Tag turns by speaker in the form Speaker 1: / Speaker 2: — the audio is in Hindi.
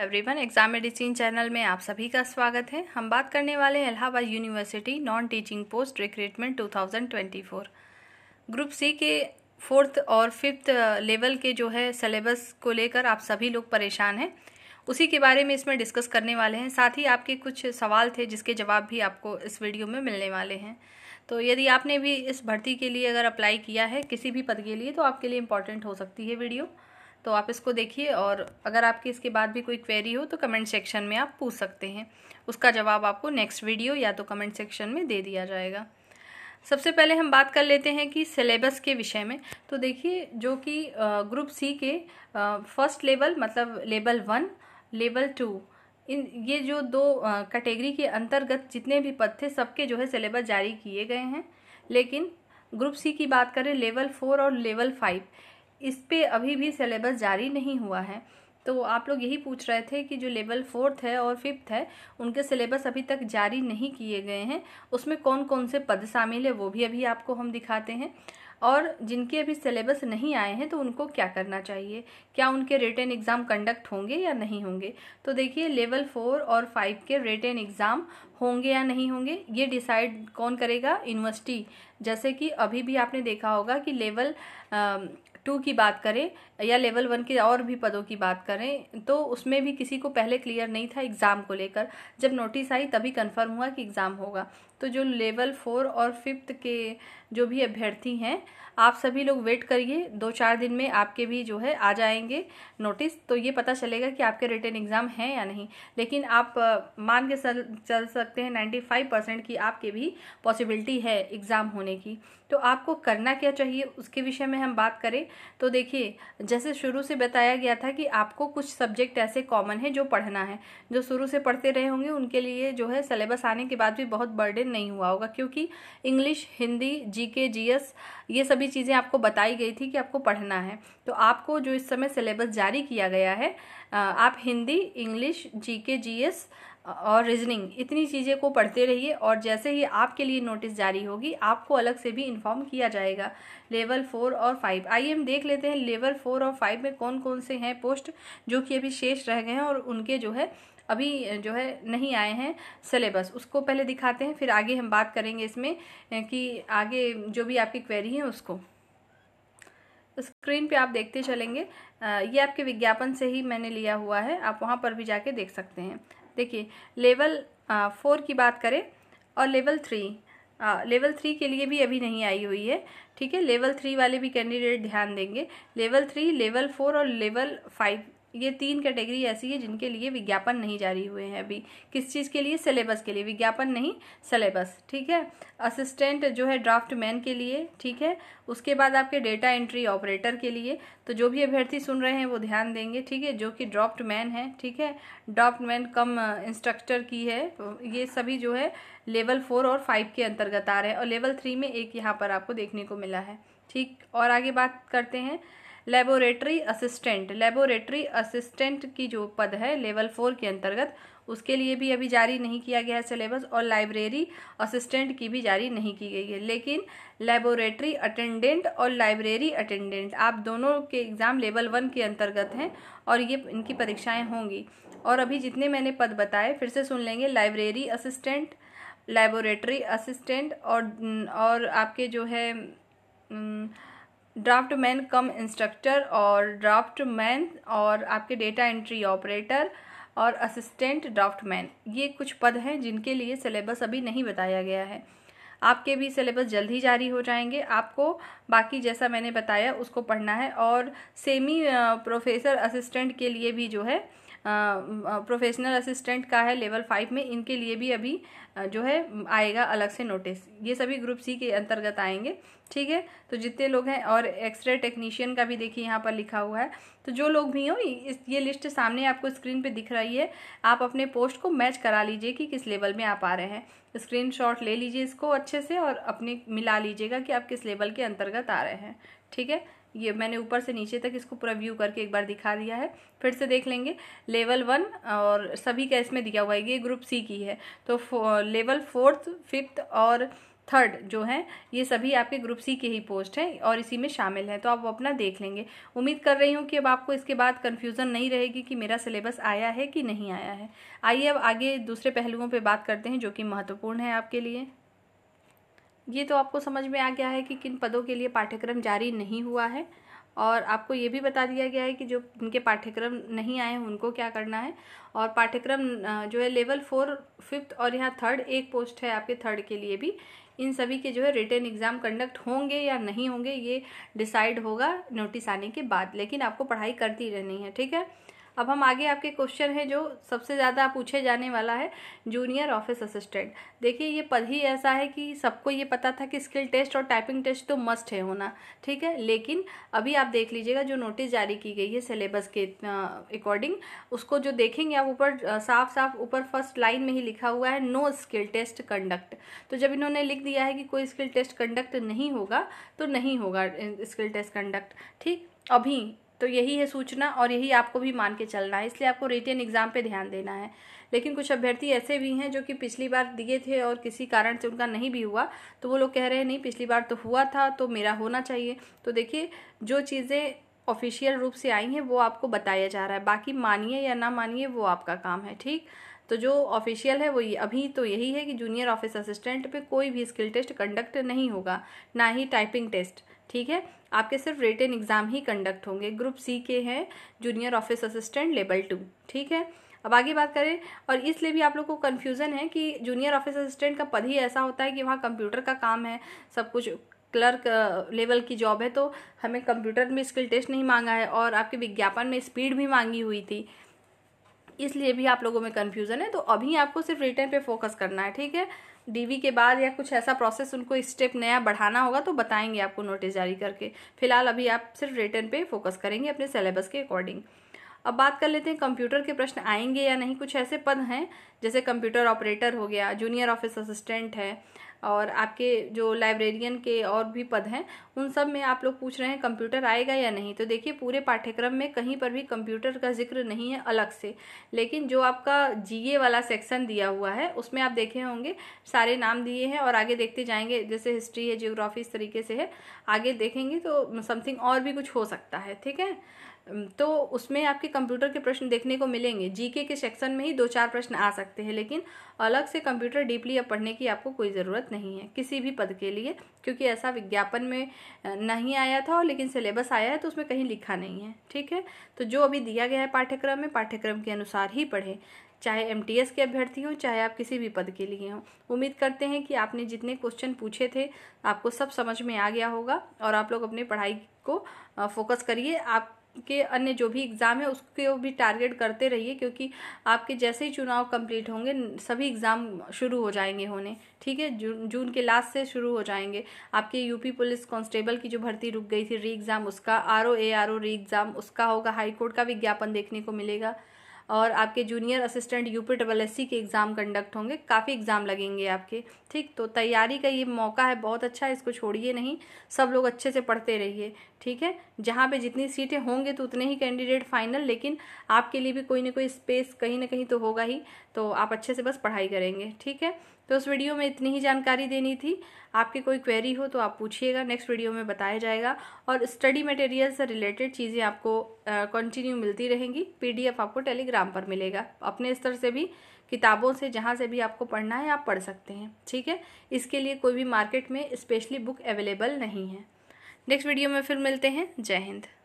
Speaker 1: एवरीवन एग्जाम मेडिसिन चैनल में आप सभी का स्वागत है हम बात करने वाले हैं Allahabad university non teaching post recruitment 2024 group C के फोर्थ और फिफ्थ लेवल uh, के जो है सिलेबस को लेकर आप सभी लोग परेशान हैं उसी के बारे में इसमें डिस्कस करने वाले हैं साथ ही आपके कुछ सवाल थे जिसके जवाब भी आपको इस वीडियो में मिलने वाले हैं तो यदि आपने भी इस भर्ती के लिए अगर अप्लाई किया है किसी भी पद के लिए तो आपके लिए इम्पॉर्टेंट हो सकती है वीडियो तो आप इसको देखिए और अगर आपकी इसके बाद भी कोई क्वेरी हो तो कमेंट सेक्शन में आप पूछ सकते हैं उसका जवाब आपको नेक्स्ट वीडियो या तो कमेंट सेक्शन में दे दिया जाएगा सबसे पहले हम बात कर लेते हैं कि सिलेबस के विषय में तो देखिए जो कि ग्रुप सी के फर्स्ट लेवल मतलब लेवल वन लेवल टू इन ये जो दो कैटेगरी के अंतर्गत जितने भी पद थे सबके जो है सिलेबस जारी किए गए हैं लेकिन ग्रुप सी की बात करें लेवल फोर और लेवल फाइव इस पर अभी भी सिलेबस जारी नहीं हुआ है तो आप लोग यही पूछ रहे थे कि जो लेवल फोर्थ है और फिफ्थ है उनके सिलेबस अभी तक जारी नहीं किए गए हैं उसमें कौन कौन से पद शामिल है वो भी अभी आपको हम दिखाते हैं और जिनके अभी सिलेबस नहीं आए हैं तो उनको क्या करना चाहिए क्या उनके रिटर्न एग्ज़ाम कंडक्ट होंगे या नहीं होंगे तो देखिए लेवल फोर और फाइव के रिटर्न एग्ज़ाम होंगे या नहीं होंगे ये डिसाइड कौन करेगा यूनिवर्सिटी जैसे कि अभी भी आपने देखा होगा कि लेवल टू की बात करें या लेवल वन के और भी पदों की बात करें तो उसमें भी किसी को पहले क्लियर नहीं था एग्ज़ाम को लेकर जब नोटिस आई तभी कन्फर्म हुआ कि एग्ज़ाम होगा तो जो लेवल फोर और फिफ्थ के जो भी अभ्यर्थी हैं आप सभी लोग वेट करिए दो चार दिन में आपके भी जो है आ जाएंगे नोटिस तो ये पता चलेगा कि आपके रिटर्न एग्ज़ाम हैं या नहीं लेकिन आप मान के चल सकते हैं नाइन्टी फाइव परसेंट की आपके भी पॉसिबिलिटी है एग्ज़ाम होने की तो आपको करना क्या चाहिए उसके विषय में हम बात करें तो देखिए जैसे शुरू से बताया गया था कि आपको कुछ सब्जेक्ट ऐसे कॉमन है जो पढ़ना है जो शुरू से पढ़ते रहे होंगे उनके लिए जो है सलेबस आने के बाद भी बहुत बर्डन नहीं हुआ होगा क्योंकि इंग्लिश हिंदी जी के जी एस ये सभी चीज़ें आपको बताई गई थी कि आपको पढ़ना है तो आपको जो इस समय सिलेबस जारी किया गया है आप हिंदी इंग्लिश जीके जीएस और रीजनिंग इतनी चीज़ें को पढ़ते रहिए और जैसे ही आपके लिए नोटिस जारी होगी आपको अलग से भी इन्फॉर्म किया जाएगा लेवल फोर और फाइव आइए हम देख लेते हैं लेवल फोर और फाइव में कौन कौन से हैं पोस्ट जो कि अभी शेष रह गए हैं और उनके जो है अभी जो है नहीं आए हैं सिलेबस उसको पहले दिखाते हैं फिर आगे हम बात करेंगे इसमें कि आगे जो भी आपकी क्वेरी है उसको स्क्रीन पे आप देखते चलेंगे ये आपके विज्ञापन से ही मैंने लिया हुआ है आप वहाँ पर भी जाके देख सकते हैं देखिए लेवल फोर की बात करें और लेवल थ्री लेवल थ्री के लिए भी अभी नहीं आई हुई है ठीक है लेवल थ्री वाले भी कैंडिडेट ध्यान देंगे लेवल थ्री लेवल फोर और लेवल फाइव ये तीन कैटेगरी ऐसी है जिनके लिए विज्ञापन नहीं जारी हुए हैं अभी किस चीज़ के लिए सिलेबस के लिए विज्ञापन नहीं सिलेबस ठीक है असिस्टेंट जो है ड्राफ्ट मैन के लिए ठीक है उसके बाद आपके डेटा एंट्री ऑपरेटर के लिए तो जो भी अभ्यर्थी सुन रहे हैं वो ध्यान देंगे ठीक है जो कि ड्राफ्ट मैन है ठीक है ड्राफ्ट मैन कम इंस्ट्रक्टर की है ये सभी जो है लेवल फोर और फाइव के अंतर्गत आ रहे हैं और लेवल थ्री में एक यहाँ पर आपको देखने को मिला है ठीक और आगे बात करते हैं लेबोरेटरी असिस्टेंट लेबोरेटरी असिस्टेंट की जो पद है लेवल फोर के अंतर्गत उसके लिए भी अभी जारी नहीं किया गया है सिलेबस और लाइब्रेरी असिस्टेंट की भी जारी नहीं की गई है लेकिन लेबोरेटरी अटेंडेंट और लाइब्रेरी अटेंडेंट आप दोनों के एग्ज़ाम लेवल वन के अंतर्गत हैं और ये इनकी परीक्षाएं होंगी और अभी जितने मैंने पद बताए फिर से सुन लेंगे लाइब्रेरी असिस्टेंट लेबोरेटरी असिस्टेंट और और आपके जो है न, ड्राफ्ट मैन कम इंस्ट्रक्टर और ड्राफ्ट मैन और आपके डेटा एंट्री ऑपरेटर और असिस्टेंट ड्राफ्ट मैन ये कुछ पद हैं जिनके लिए सिलेबस अभी नहीं बताया गया है आपके भी सिलेबस जल्द ही जारी हो जाएंगे आपको बाकी जैसा मैंने बताया उसको पढ़ना है और सेमी प्रोफेसर असिस्टेंट के लिए भी जो है प्रोफेशनल असिस्टेंट का है लेवल फाइव में इनके लिए भी अभी जो है आएगा अलग से नोटिस ये सभी ग्रुप सी के अंतर्गत आएंगे ठीक है तो जितने लोग हैं और एक्सरे टेक्नीशियन का भी देखिए यहाँ पर लिखा हुआ है तो जो लोग भी हों इस ये लिस्ट सामने आपको स्क्रीन पे दिख रही है आप अपने पोस्ट को मैच करा लीजिए कि किस लेवल में आप आ रहे हैं स्क्रीनशॉट ले लीजिए इसको अच्छे से और अपने मिला लीजिएगा कि आप किस लेवल के अंतर्गत आ रहे हैं ठीक है ये मैंने ऊपर से नीचे तक इसको पूरा व्यू करके एक बार दिखा दिया है फिर से देख लेंगे लेवल वन और सभी का इसमें दिया हुआ है ये ग्रुप सी की है तो लेवल फोर्थ फिफ्थ और थर्ड जो है ये सभी आपके ग्रुप सी के ही पोस्ट हैं और इसी में शामिल हैं तो आप अपना देख लेंगे उम्मीद कर रही हूँ कि अब आपको इसके बाद कन्फ्यूज़न नहीं रहेगी कि मेरा सिलेबस आया है कि नहीं आया है आइए अब आगे दूसरे पहलुओं पर बात करते हैं जो कि महत्वपूर्ण है आपके लिए ये तो आपको समझ में आ गया है कि किन पदों के लिए पाठ्यक्रम जारी नहीं हुआ है और आपको ये भी बता दिया गया है कि जो उनके पाठ्यक्रम नहीं आए हैं उनको क्या करना है और पाठ्यक्रम जो है लेवल फोर फिफ्थ और यहाँ थर्ड एक पोस्ट है आपके थर्ड के लिए भी इन सभी के जो है रिटर्न एग्ज़ाम कंडक्ट होंगे या नहीं होंगे ये डिसाइड होगा नोटिस आने के बाद लेकिन आपको पढ़ाई करती रहनी है ठीक है अब हम आगे आपके क्वेश्चन है जो सबसे ज़्यादा पूछे जाने वाला है जूनियर ऑफिस असिस्टेंट देखिए ये पद ही ऐसा है कि सबको ये पता था कि स्किल टेस्ट और टाइपिंग टेस्ट तो मस्ट है होना ठीक है लेकिन अभी आप देख लीजिएगा जो नोटिस जारी की गई है सिलेबस के अकॉर्डिंग उसको जो देखेंगे आप ऊपर साफ साफ ऊपर फर्स्ट लाइन में ही लिखा हुआ है नो स्किल टेस्ट कंडक्ट तो जब इन्होंने लिख दिया है कि कोई स्किल टेस्ट कंडक्ट नहीं होगा तो नहीं होगा स्किल टेस्ट कंडक्ट ठीक अभी तो यही है सूचना और यही आपको भी मान के चलना है इसलिए आपको रिटर्न एग्ज़ाम पे ध्यान देना है लेकिन कुछ अभ्यर्थी ऐसे भी हैं जो कि पिछली बार दिए थे और किसी कारण से उनका नहीं भी हुआ तो वो लोग कह रहे हैं नहीं पिछली बार तो हुआ था तो मेरा होना चाहिए तो देखिए जो चीज़ें ऑफिशियल रूप से आई हैं वो आपको बताया जा रहा है बाकी मानिए या ना मानिए वो आपका काम है ठीक तो जो ऑफिशियल है वो अभी तो यही है कि जूनियर ऑफिस असिस्टेंट पे कोई भी स्किल टेस्ट कंडक्ट नहीं होगा ना ही टाइपिंग टेस्ट ठीक है आपके सिर्फ रिटर्न एग्ज़ाम ही कंडक्ट होंगे ग्रुप सी के हैं junior office assistant level two ठीक है अब आगे बात करें और इसलिए भी आप लोग को कन्फ्यूज़न है कि जूनियर ऑफिस असिस्टेंट का पद ही ऐसा होता है कि वहाँ कंप्यूटर का काम है सब कुछ क्लर्क लेवल की जॉब है तो हमें कंप्यूटर में स्किल टेस्ट नहीं मांगा है और आपके विज्ञापन में स्पीड भी मांगी हुई थी इसलिए भी आप लोगों में कन्फ्यूज़न है तो अभी आपको सिर्फ रिटर्न पे फोकस करना है ठीक है डीवी के बाद या कुछ ऐसा प्रोसेस उनको स्टेप नया बढ़ाना होगा तो बताएंगे आपको नोटिस जारी करके फिलहाल अभी आप सिर्फ रिटर्न पे फोकस करेंगे अपने सिलेबस के अकॉर्डिंग अब बात कर लेते हैं कंप्यूटर के प्रश्न आएंगे या नहीं कुछ ऐसे पद हैं जैसे कंप्यूटर ऑपरेटर हो गया जूनियर ऑफिस असिस्टेंट है और आपके जो लाइब्रेरियन के और भी पद हैं उन सब में आप लोग पूछ रहे हैं कंप्यूटर आएगा या नहीं तो देखिए पूरे पाठ्यक्रम में कहीं पर भी कंप्यूटर का जिक्र नहीं है अलग से लेकिन जो आपका जीए वाला सेक्शन दिया हुआ है उसमें आप देखे होंगे सारे नाम दिए हैं और आगे देखते जाएंगे जैसे हिस्ट्री है जियोग्राफी इस तरीके से है आगे देखेंगे तो समथिंग और भी कुछ हो सकता है ठीक है तो उसमें आपके कंप्यूटर के प्रश्न देखने को मिलेंगे जीके के सेक्शन में ही दो चार प्रश्न आ सकते हैं लेकिन अलग से कंप्यूटर डीपली अब पढ़ने की आपको कोई ज़रूरत नहीं है किसी भी पद के लिए क्योंकि ऐसा विज्ञापन में नहीं आया था लेकिन सिलेबस आया है तो उसमें कहीं लिखा नहीं है ठीक है तो जो अभी दिया गया है पाठ्यक्रम में पाठ्यक्रम के अनुसार ही पढ़ें चाहे एम के अभ्यर्थी हों चाहे आप किसी भी पद के लिए हों उम्मीद करते हैं कि आपने जितने क्वेश्चन पूछे थे आपको सब समझ में आ गया होगा और आप लोग अपनी पढ़ाई को फोकस करिए आप के अन्य जो भी एग्ज़ाम है उसको भी टारगेट करते रहिए क्योंकि आपके जैसे ही चुनाव कंप्लीट होंगे सभी एग्ज़ाम शुरू हो जाएंगे होने ठीक है जून जून के लास्ट से शुरू हो जाएंगे आपके यूपी पुलिस कांस्टेबल की जो भर्ती रुक गई थी री एग्ज़ाम उसका R O A R O री एग्ज़ाम उसका होगा हाईकोर्ट का विज्ञापन देखने को मिलेगा और आपके junior assistant UP double S के एग्ज़ाम कंडक्ट होंगे काफ़ी एग्ज़ाम लगेंगे आपके ठीक तो तैयारी का ये मौका है बहुत अच्छा है इसको छोड़िए नहीं सब लोग अच्छे से पढ़ते रहिए ठीक है जहाँ पे जितनी सीटें होंगे तो उतने ही कैंडिडेट फाइनल लेकिन आपके लिए भी कोई ना कोई स्पेस कहीं ना कहीं तो होगा ही तो आप अच्छे से बस पढ़ाई करेंगे ठीक है तो उस वीडियो में इतनी ही जानकारी देनी थी आपकी कोई क्वेरी हो तो आप पूछिएगा नेक्स्ट वीडियो में बताया जाएगा और स्टडी मटेरियल से रिलेटेड चीज़ें आपको कंटिन्यू मिलती रहेंगी पीडीएफ आपको टेलीग्राम पर मिलेगा अपने स्तर से भी किताबों से जहाँ से भी आपको पढ़ना है आप पढ़ सकते हैं ठीक है इसके लिए कोई भी मार्केट में स्पेशली बुक अवेलेबल नहीं है नेक्स्ट वीडियो में फिर मिलते हैं जय हिंद